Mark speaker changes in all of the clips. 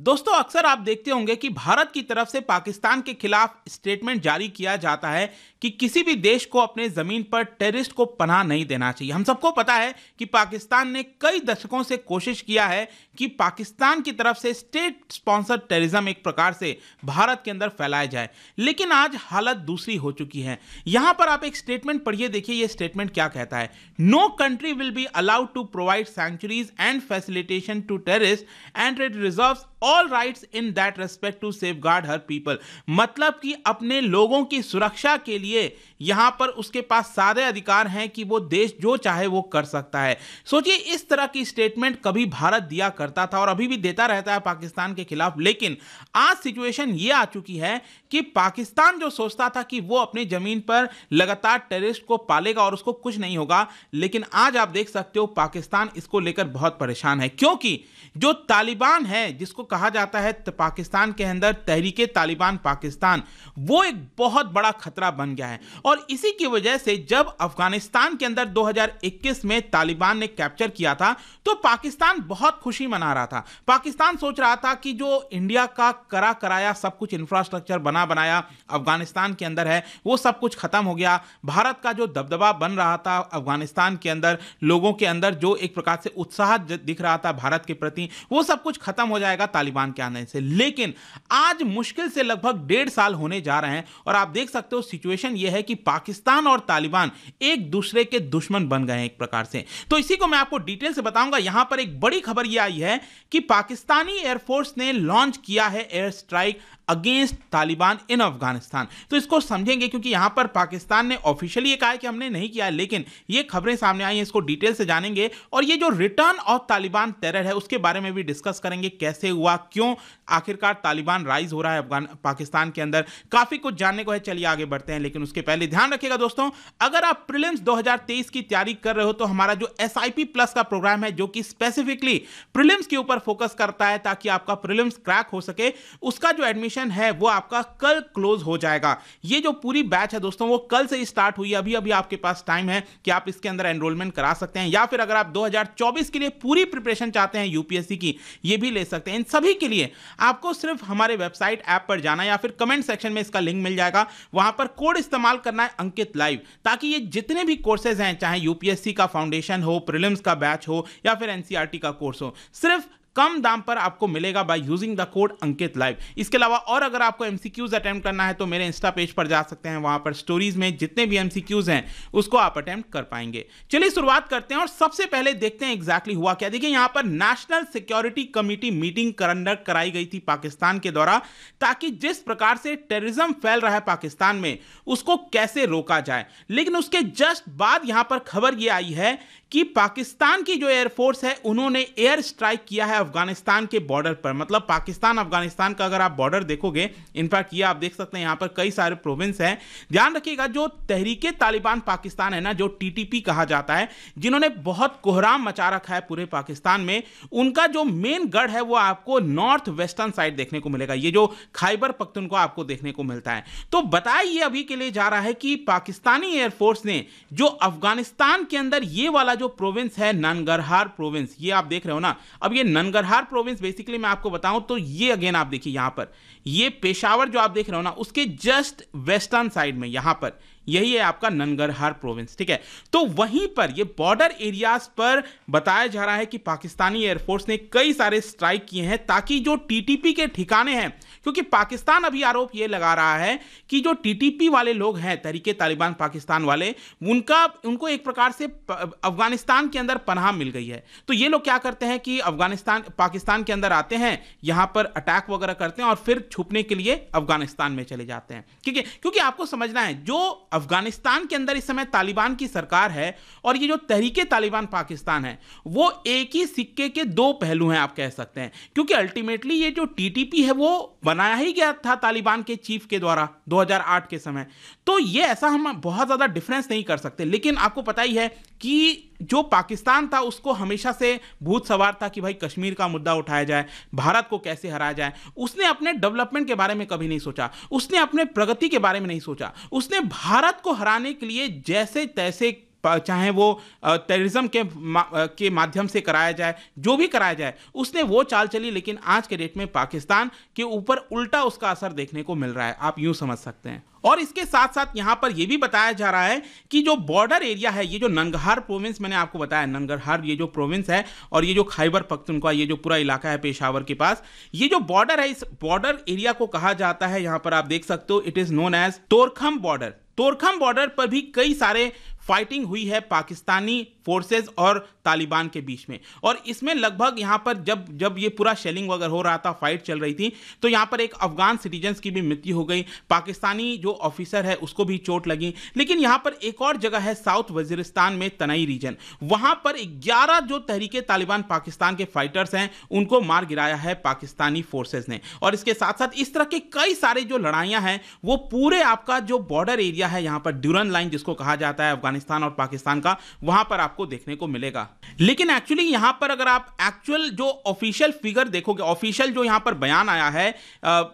Speaker 1: दोस्तों अक्सर आप देखते होंगे कि भारत की तरफ से पाकिस्तान के खिलाफ स्टेटमेंट जारी किया जाता है कि किसी भी देश को अपने ज़मीन पर टेररिस्ट को पनाह नहीं देना चाहिए हम सबको पता है कि पाकिस्तान ने कई दशकों से कोशिश किया है कि पाकिस्तान की तरफ से स्टेट स्पॉन्सर टेररिज्म एक प्रकार से भारत के अंदर फैलाया जाए लेकिन आज हालत दूसरी हो चुकी है यहाँ पर आप एक स्टेटमेंट पढ़िए देखिए ये स्टेटमेंट क्या कहता है no country will be allowed to provide sanctuaries and facilitation to terrorist and it reserve all right in that respect to safeguard her people मतलब कि अपने लोगों की सुरक्षा के लिए यहां पर उसके पास सारे अधिकार हैं कि वो देश जो चाहे वो कर सकता है सोचिए इस तरह की स्टेटमेंट कभी भारत दिया करता था और अभी भी देता रहता है पाकिस्तान के खिलाफ लेकिन आज सिचुएशन ये आ चुकी है कि पाकिस्तान जो सोचता था कि वो अपनी जमीन पर लगातार टेररिस्ट को पालेगा और उसको कुछ नहीं होगा लेकिन आज आप देख सकते हो पाकिस्तान इसको लेकर बहुत परेशान है क्योंकि जो तालिबान है जिसको कहा जाता है पाकिस्तान के अंदर तहरीक तालिबान पाकिस्तान वो एक बहुत बड़ा खतरा बन गया है और इसी की वजह से जब अफगानिस्तान के अंदर 2021 में तालिबान ने कैप्चर किया था तो पाकिस्तान बहुत खुशी मना रहा था पाकिस्तान सोच रहा था कि जो इंडिया का करा कराया सब कुछ इंफ्रास्ट्रक्चर बना बनाया अफगानिस्तान के अंदर है वो सब कुछ खत्म हो गया भारत का जो दबदबा बन रहा था अफगानिस्तान के अंदर लोगों के अंदर जो एक प्रकार से उत्साह दिख रहा था भारत के प्रति वो सब कुछ खत्म हो जाएगा तालिबान के आने से लेकिन आज मुश्किल से लगभग डेढ़ साल होने जा रहे हैं और आप देख सकते हो सिचुएशन यह है कि पाकिस्तान और तालिबान एक दूसरे के दुश्मन बन गए हैं एक प्रकार से तो इसी को मैं आपको डिटेल से बताऊंगा यहां पर एक बड़ी खबर यह आई है कि पाकिस्तानी एयरफोर्स ने लॉन्च किया है air strike against Taliban in Afghanistan तो इसको समझेंगे क्योंकि यहां पर पाकिस्तान ने ऑफिशियली ये कहा है कि हमने नहीं किया है लेकिन ये खबरें सामने आई हैं इसको डिटेल से जानेंगे और ये जो रिटर्न ऑफ तालिबान टेरर है उसके बारे में भी डिस्कस करेंगे कैसे हुआ क्यों आखिरकार तालिबान राइज हो रहा है अफगान पाकिस्तान के अंदर काफ़ी कुछ जानने को है चलिए आगे बढ़ते हैं लेकिन उसके पहले ध्यान रखिएगा दोस्तों अगर आप प्रिलिम्स दो की तैयारी कर रहे हो तो हमारा जो एस प्लस का प्रोग्राम है जो कि स्पेसिफिकली प्रिलिम्स के ऊपर फोकस करता है ताकि आपका प्रिलिम्स क्रैक हो सके उसका जो एडमिशन एडमिशन है वो आपका कल क्लोज हो जाएगा ये जो पूरी बैच है दोस्तों वो कल से स्टार्ट हुई अभी अभी आपके पास टाइम है कि आप इसके अंदर एनरोलमेंट करा सकते हैं या फिर अगर आप 2024 के लिए पूरी प्रिपरेशन चाहते हैं यूपीएससी की ये भी ले सकते हैं इन सभी के लिए आपको सिर्फ हमारे वेबसाइट ऐप पर जाना या फिर कमेंट सेक्शन में इसका लिंक मिल जाएगा वहां पर कोड इस्तेमाल करना है अंकित लाइव ताकि ये जितने भी कोर्सेज हैं चाहे यूपीएससी का फाउंडेशन हो प्रिलिम्स का बैच हो या फिर एनसीआरटी e का कोर्स हो सिर्फ कम दाम पर आपको मिलेगा by using the code Ankit live इसके अलावा और अगर आपको एमसीक्यूज अटेम्प्ट करना है तो मेरे इंस्टा पेज पर जा सकते हैं वहां पर स्टोरीज में जितने भी एमसीक्यूज हैं उसको आप अटेम्प्ट कर पाएंगे चलिए शुरुआत करते हैं और सबसे पहले देखते हैं एग्जैक्टली हुआ क्या देखिए यहां पर national security committee meeting conduct कराई गई थी पाकिस्तान के द्वारा ताकि जिस प्रकार से टेररिज्म फैल रहा है पाकिस्तान में उसको कैसे रोका जाए लेकिन उसके जस्ट बाद यहां पर खबर यह आई है कि पाकिस्तान की जो एयरफोर्स है उन्होंने एयर स्ट्राइक किया है अफगानिस्तान के बॉर्डर पर मतलब पाकिस्तान अफगानिस्तान का अगर आप बॉर्डर देखोगे इनफैक्ट ये आप देख सकते हैं यहाँ पर कई सारे प्रोविंस हैं ध्यान रखिएगा जो तहरीके तालिबान पाकिस्तान है ना जो टीटीपी कहा जाता है जिन्होंने बहुत कोहराम मचा रखा है पूरे पाकिस्तान में उनका जो मेन गढ़ है वो आपको नॉर्थ वेस्टर्न साइड देखने को मिलेगा ये जो खाइबर पख्तुनख्वा आपको देखने को मिलता है तो बताइए अभी के लिए जा रहा है कि पाकिस्तानी एयरफोर्स ने जो अफगानिस्तान के अंदर ये वाला जो प्रोविंस है ननगरहार प्रोविंस ये आप देख रहे हो ना अब ये ननगर नंगरहार प्रोविंस बेसिकली मैं आपको बताऊं तो ये अगेन आप देखिए यहां पर ये पेशावर जो आप देख रहे हो ना उसके जस्ट वेस्टर्न साइड में यहां पर यही है आपका ननगरहार प्रोविंस ठीक है तो वहीं पर ये बॉर्डर एरियाज पर बताया जा रहा है कि पाकिस्तानी एयरफोर्स ने कई सारे स्ट्राइक किए हैं ताकि जो टीटीपी के ठिकाने हैं क्योंकि पाकिस्तान अभी आरोप ये लगा रहा है कि जो टीटीपी वाले लोग हैं तरीके तालिबान पाकिस्तान वाले उनका उनको एक प्रकार से अफगानिस्तान के अंदर पनाह मिल गई है तो ये लोग क्या करते हैं कि अफगानिस्तान पाकिस्तान के अंदर आते हैं यहां पर अटैक वगैरह करते हैं और फिर छुपने के लिए अफगानिस्तान में चले जाते हैं ठीक है क्योंकि आपको समझना है जो अफगानिस्तान के अंदर इस समय तालिबान की सरकार है और ये जो तहरीके तालिबान पाकिस्तान है वो एक ही सिक्के के दो पहलू हैं आप कह सकते हैं क्योंकि अल्टीमेटली ये जो टीटीपी है वो बनाया ही गया था तालिबान के चीफ के द्वारा 2008 के समय तो ये ऐसा हम बहुत ज़्यादा डिफरेंस नहीं कर सकते लेकिन आपको पता ही है कि जो पाकिस्तान था उसको हमेशा से भूत सवार था कि भाई कश्मीर का मुद्दा उठाया जाए भारत को कैसे हराया जाए उसने अपने डेवलपमेंट के बारे में कभी नहीं सोचा उसने अपने प्रगति के बारे में नहीं सोचा उसने भारत को हराने के लिए जैसे तैसे चाहे वो टेररिज्म के मा, के माध्यम से कराया जाए जो भी कराया जाए उसने वो चाल चली लेकिन आज के डेट में पाकिस्तान के ऊपर उल्टा उसका असर देखने को मिल रहा है आप यूं समझ सकते हैं और इसके साथ साथ यहाँ पर यह भी बताया जा रहा है कि जो बॉर्डर एरिया है ये जो नंगहार प्रोविंस मैंने आपको बताया नंगहार ये जो प्रोविंस है और ये जो खैबर पख्तूनख्वा ये जो पूरा इलाका है पेशावर के पास ये जो बॉर्डर है इस बॉर्डर एरिया को कहा जाता है यहाँ पर आप देख सकते हो it is known as Torkham border Torkham border पर भी कई सारे फाइटिंग हुई है पाकिस्तानी फोर्सेज और तालिबान के बीच में और इसमें लगभग यहाँ पर जब जब ये पूरा शेलिंग वगैरह हो रहा था फाइट चल रही थी तो यहाँ पर एक अफगान सिटीजन्स की भी मृत्यु हो गई पाकिस्तानी जो ऑफिसर है उसको भी चोट लगी लेकिन यहाँ पर एक और जगह है साउथ वजीरिस्तान में तनई रीजन वहाँ पर ग्यारह जो तहरीके तालिबान पाकिस्तान के फाइटर्स हैं उनको मार गिराया है पाकिस्तानी फोर्सेज ने और इसके साथ साथ इस तरह के कई सारे जो लड़ाइयाँ हैं वो पूरे आपका जो बॉर्डर एरिया है यहाँ पर ड्यूरन लाइन जिसको कहा जाता है अफगानिस्तान और पाकिस्तान का वहाँ पर आप आपको देखने को मिलेगा लेकिन एक्चुअली यहां पर अगर आप एक्चुअल जो ऑफिशियल फिगर देखोगे ऑफिशियल जो यहां पर बयान आया है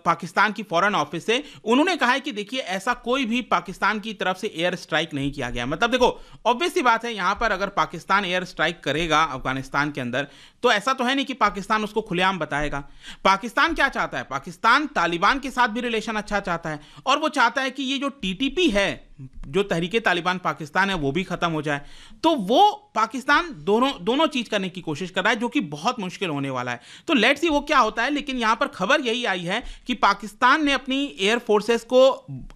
Speaker 1: पाकिस्तान की फॉरेन ऑफिस से उन्होंने कहा है कि देखिए ऐसा कोई भी पाकिस्तान की तरफ से एयर स्ट्राइक नहीं किया गया मतलब देखो ऑब्वियसली बात है यहां पर अगर पाकिस्तान एयर स्ट्राइक करेगा अफगानिस्तान के अंदर तो ऐसा तो है नहीं कि पाकिस्तान उसको खुलेआम बताएगा पाकिस्तान क्या चाहता है पाकिस्तान तालिबान के साथ भी रिलेशन अच्छा चाहता है और वो चाहता है कि ये जो टीटीपी है जो तहरीके तालिबान पाकिस्तान है वो भी ख़त्म हो जाए तो वो पाकिस्तान दोनों दोनों चीज़ करने की कोशिश कर रहा है जो कि बहुत मुश्किल होने वाला है तो लेट सी वो क्या होता है लेकिन यहाँ पर खबर यही आई है कि पाकिस्तान ने अपनी एयर फोर्सेस को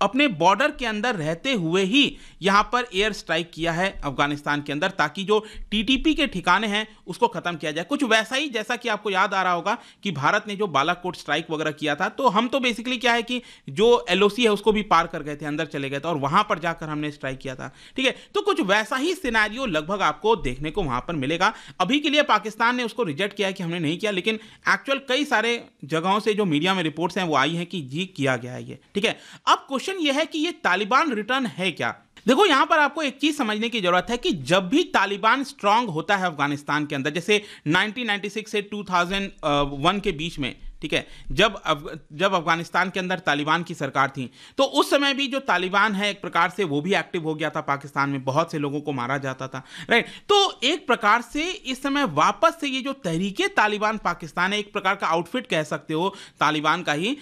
Speaker 1: अपने बॉर्डर के अंदर रहते हुए ही यहाँ पर एयर स्ट्राइक किया है अफगानिस्तान के अंदर ताकि जो टी के ठिकाने हैं उसको ख़त्म किया जाए कुछ वैसा ही जैसा कि आपको याद आ रहा होगा कि भारत ने जो बालाकोट स्ट्राइक वगैरह किया था तो हम तो बेसिकली क्या है कि जो एल है उसको भी पार कर गए थे अंदर चले गए थे और वहां पर जाकर कर हमने स्ट्राइक किया था ठीक है तो कुछ वैसा ही सिनेरियो लगभग आपको देखने को वहां पर मिलेगा अभी के लिए पाकिस्तान ने उसको रिजेक्ट किया कि हमने नहीं किया लेकिन एक्चुअल कई सारे जगहों से जो मीडिया में रिपोर्ट्स हैं वो आई हैं कि जी किया गया है ये ठीक है अब क्वेश्चन ये है कि ये तालिबान रिटर्न है क्या देखो यहां पर आपको एक चीज समझने की जरूरत है कि जब भी तालिबान स्ट्रांग होता है अफगानिस्तान के अंदर जैसे 1996 से 2001 के बीच में ठीक है जब अफ, जब अफगानिस्तान के अंदर तालिबान की सरकार थी तो उस समय भी जो तालिबान है एक प्रकार से वो भी एक्टिव हो गया था पाकिस्तान में बहुत से लोगों को मारा जाता था राइट तो एक प्रकार से इस समय वापस से ये जो तहरीके तालिबान पाकिस्तान है एक प्रकार का आउटफिट कह सकते हो तालिबान का ही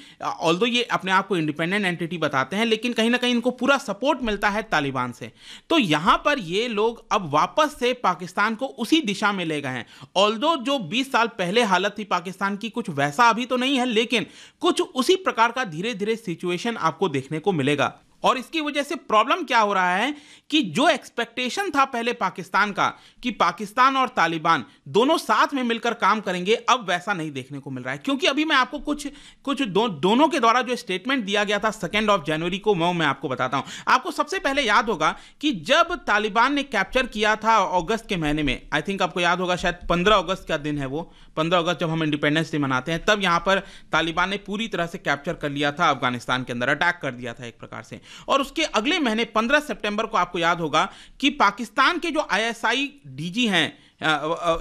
Speaker 1: ऑल ये अपने आप को इंडिपेंडेंट एंटिटी बताते हैं लेकिन कहीं ना कहीं इनको पूरा सपोर्ट मिलता है तालिबान से तो यहां पर ये लोग अब वापस से पाकिस्तान को उसी दिशा में ले गए हैं ऑल जो बीस साल पहले हालत थी पाकिस्तान की कुछ वैसा अभी तो तो नहीं है लेकिन कुछ उसी प्रकार का धीरे धीरे सिचुएशन आपको देखने को मिलेगा और इसकी वजह से प्रॉब्लम क्या हो रहा है कि जो एक्सपेक्टेशन था पहले पाकिस्तान का कि पाकिस्तान और तालिबान दोनों साथ में मिलकर काम करेंगे अब वैसा नहीं देखने को मिल रहा है क्योंकि अभी मैं आपको कुछ कुछ दो, दोनों के द्वारा जो स्टेटमेंट दिया गया था सेकेंड ऑफ जनवरी को मैं मैं आपको बताता हूं आपको सबसे पहले याद होगा कि जब तालिबान ने कैप्चर किया था अगस्त के महीने में आई थिंक आपको याद होगा शायद पंद्रह अगस्त का दिन है वो पंद्रह अगस्त जब हम इंडिपेंडेंस डे मनाते हैं तब यहाँ पर तालिबान ने पूरी तरह से कैप्चर कर लिया था अफगानिस्तान के अंदर अटैक कर दिया था एक प्रकार से और उसके अगले महीने पंद्रह सेप्टेम्बर को आपको याद होगा कि पाकिस्तान के जो आई डीजी हैं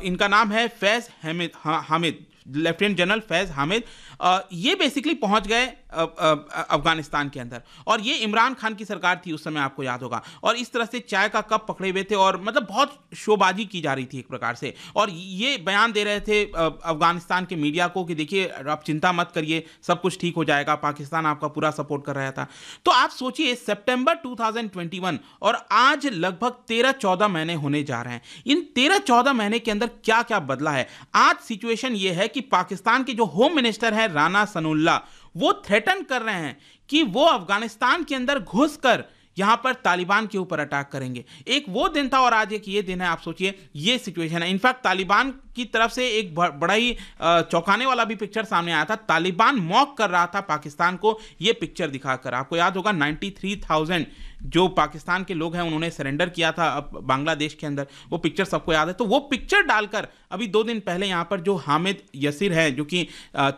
Speaker 1: इनका नाम है फैज हामिद हामिद लेफ्टिनेंट जनरल फैज हामिद ये बेसिकली पहुंच गए अफगानिस्तान के अंदर और ये इमरान खान की सरकार थी उस समय आपको याद होगा और इस तरह से चाय का कप पकड़े हुए थे और मतलब बहुत शोबाजी की जा रही थी एक प्रकार से और ये बयान दे रहे थे अफगानिस्तान के मीडिया को कि देखिए आप चिंता मत करिए सब कुछ ठीक हो जाएगा पाकिस्तान आपका पूरा सपोर्ट कर रहा था तो आप सोचिए सितंबर टू और आज लगभग तेरह चौदह महीने होने जा रहे हैं इन तेरह चौदह महीने के अंदर क्या क्या बदला है आज सिचुएशन ये है कि पाकिस्तान के जो होम मिनिस्टर हैं राना सनुल्ला वो थ्रेटन कर रहे हैं कि वो अफगानिस्तान के अंदर घुसकर यहाँ पर तालिबान के ऊपर अटैक करेंगे एक वो दिन था और आज एक ये दिन है आप सोचिए ये सिचुएशन है इनफैक्ट तालिबान की तरफ से एक बड़ा ही चौंकाने वाला भी पिक्चर सामने आया था तालिबान मॉक कर रहा था पाकिस्तान को ये पिक्चर दिखाकर आपको याद होगा नाइन्टी जो पाकिस्तान के लोग हैं उन्होंने सरेंडर किया था अब बांग्लादेश के अंदर वो पिक्चर सबको याद है तो वो पिक्चर डालकर अभी दो दिन पहले यहाँ पर जो हामिद यसीर है जो कि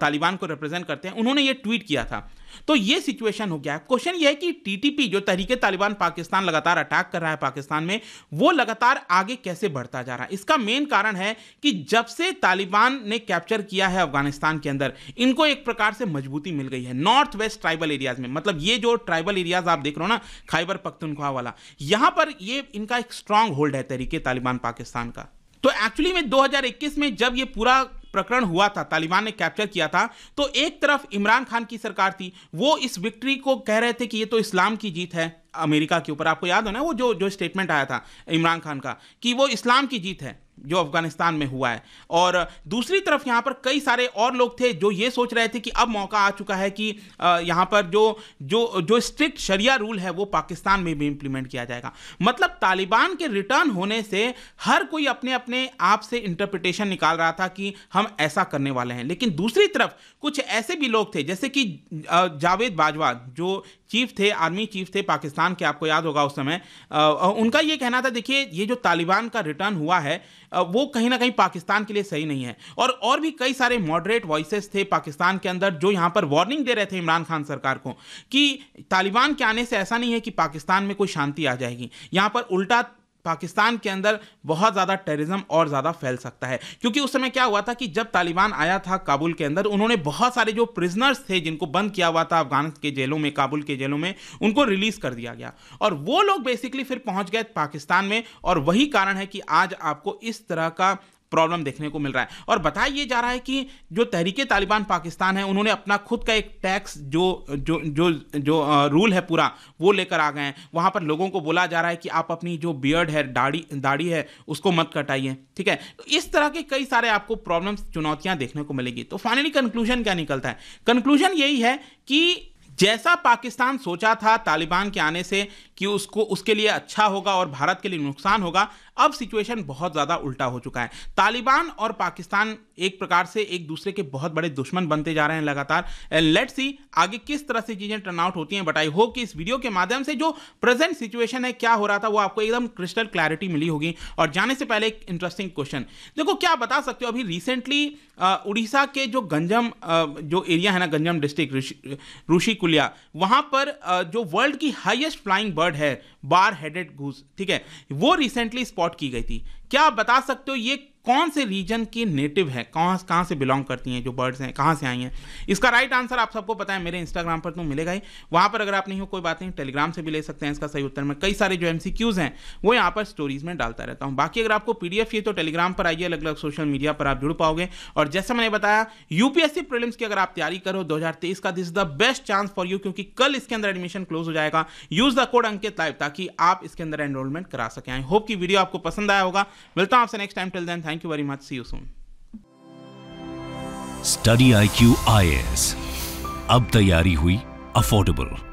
Speaker 1: तालिबान को रिप्रेजेंट करते हैं उन्होंने ये ट्वीट किया था तो ये सिचुएशन हो गया है क्वेश्चन ये है कि टीटीपी जो तरीके तालिबान पाकिस्तान लगातार अटैक कर रहा है पाकिस्तान में वो लगातार आगे कैसे बढ़ता जा रहा है इसका मेन कारण है कि जब से तालिबान ने कैप्चर किया है अफगानिस्तान के अंदर इनको एक प्रकार से मजबूती मिल गई है नॉर्थ वेस्ट ट्राइबल एरियाज में मतलब ये जो ट्राइबल एरियाज आप देख रहे हो ना खाइबर पख्तनख्वा वाला यहां पर ये इनका एक स्ट्रांग होल्ड है तरीके तालिबान पाकिस्तान का तो एक्चुअली में 2021 में जब ये पूरा प्रकरण हुआ था तालिबान ने कैप्चर किया था तो एक तरफ इमरान खान की सरकार थी वो इस विक्ट्री को कह रहे थे कि ये तो इस्लाम की जीत है अमेरिका के ऊपर आपको याद होना वो जो जो स्टेटमेंट आया था इमरान खान का कि वो इस्लाम की जीत है जो अफगानिस्तान में हुआ है और दूसरी तरफ यहाँ पर कई सारे और लोग थे जो ये सोच रहे थे कि अब मौका आ चुका है कि यहाँ पर जो जो जो स्ट्रिक्ट शरिया रूल है वो पाकिस्तान में भी इम्प्लीमेंट किया जाएगा मतलब तालिबान के रिटर्न होने से हर कोई अपने अपने आप से इंटरप्रिटेशन निकाल रहा था कि हम ऐसा करने वाले हैं लेकिन दूसरी तरफ कुछ ऐसे भी लोग थे जैसे कि जावेद बाजवा जो चीफ थे आर्मी चीफ थे पाकिस्तान के आपको याद होगा उस समय उनका ये कहना था देखिए ये जो तालिबान का रिटर्न हुआ है वो कहीं ना कहीं पाकिस्तान के लिए सही नहीं है और और भी कई सारे मॉडरेट वॉइसेस थे पाकिस्तान के अंदर जो यहाँ पर वार्निंग दे रहे थे इमरान खान सरकार को कि तालिबान के आने से ऐसा नहीं है कि पाकिस्तान में कोई शांति आ जाएगी यहाँ पर उल्टा पाकिस्तान के अंदर बहुत ज़्यादा टेररिज्म और ज़्यादा फैल सकता है क्योंकि उस समय क्या हुआ था कि जब तालिबान आया था काबुल के अंदर उन्होंने बहुत सारे जो प्रिजनर्स थे जिनको बंद किया हुआ था अफगान के जेलों में काबुल के जेलों में उनको रिलीज कर दिया गया और वो लोग बेसिकली फिर पहुंच गए पाकिस्तान में और वही कारण है कि आज आपको इस तरह का प्रॉब्लम देखने को मिल रहा है और बताया ये जा रहा है कि जो तहरीके तालिबान पाकिस्तान है उन्होंने अपना खुद का एक टैक्स जो जो जो जो रूल है पूरा वो लेकर आ गए हैं वहाँ पर लोगों को बोला जा रहा है कि आप अपनी जो बियर्ड है दाढ़ी दाढ़ी है उसको मत कटाइए ठीक है तो इस तरह के कई सारे आपको प्रॉब्लम्स चुनौतियाँ देखने को मिलेगी तो फाइनली कंक्लूजन क्या निकलता है कंक्लूजन यही है कि जैसा पाकिस्तान सोचा था तालिबान के आने से कि उसको उसके लिए अच्छा होगा और भारत के लिए नुकसान होगा अब सिचुएशन बहुत ज़्यादा उल्टा हो चुका है तालिबान और पाकिस्तान एक प्रकार से एक दूसरे के बहुत बड़े दुश्मन बनते जा रहे हैं लगातार लेट uh, सी आगे किस तरह से चीज़ें टर्न आउट होती हैं बट आई होप कि इस वीडियो के माध्यम से जो प्रेजेंट सिचुएशन है क्या हो रहा था वो आपको एकदम क्रिस्टल क्लैरिटी मिली होगी और जाने से पहले एक इंटरेस्टिंग क्वेश्चन देखो क्या बता सकते हो अभी रिसेंटली uh, उड़ीसा के जो गंजम uh, जो एरिया है ना गंजम डिस्ट्रिक्ट ऋषिकुलिया वहाँ पर जो वर्ल्ड की हाइएस्ट फ्लाइंग बर्ड बर्ड है बार हेडेड घूस ठीक है वो रिसेंटली स्पॉट की गई थी क्या आप बता सकते हो ये कौन से रीजन के नेटिव है कहाँ कहाँ से बिलोंग करती हैं जो बर्ड्स हैं कहाँ से आई हैं इसका राइट आंसर आप सबको पता है मेरे इंस्टाग्राम पर तो मिलेगा ही वहाँ पर अगर आप नहीं हो कोई बात नहीं टेलीग्राम से भी ले सकते हैं इसका सही उत्तर में कई सारे जो एम हैं वो यहाँ पर स्टोरीज में डालता रहता हूँ बाकी अगर आपको पी चाहिए तो टेलीग्राम पर आइए अलग अलग सोशल मीडिया पर आप जुड़ पाओगे और जैसे मैंने बताया यूपीएससी प्रीलिम्स की अगर आप तैयारी करो दो का this is the best chance for you क्योंकि कल इसके अंदर एडमिशन क्लोज हो जाएगा use the code Ankit live ताकि आप इसके अंदर एनरोलमेंट करा सकें आई होप की वीडियो आपको पसंद आया होगा मिलता हूँ आपसे next time till then thank you very much see you soon study I Q I S अब तैयारी हुई अफोर्डेबल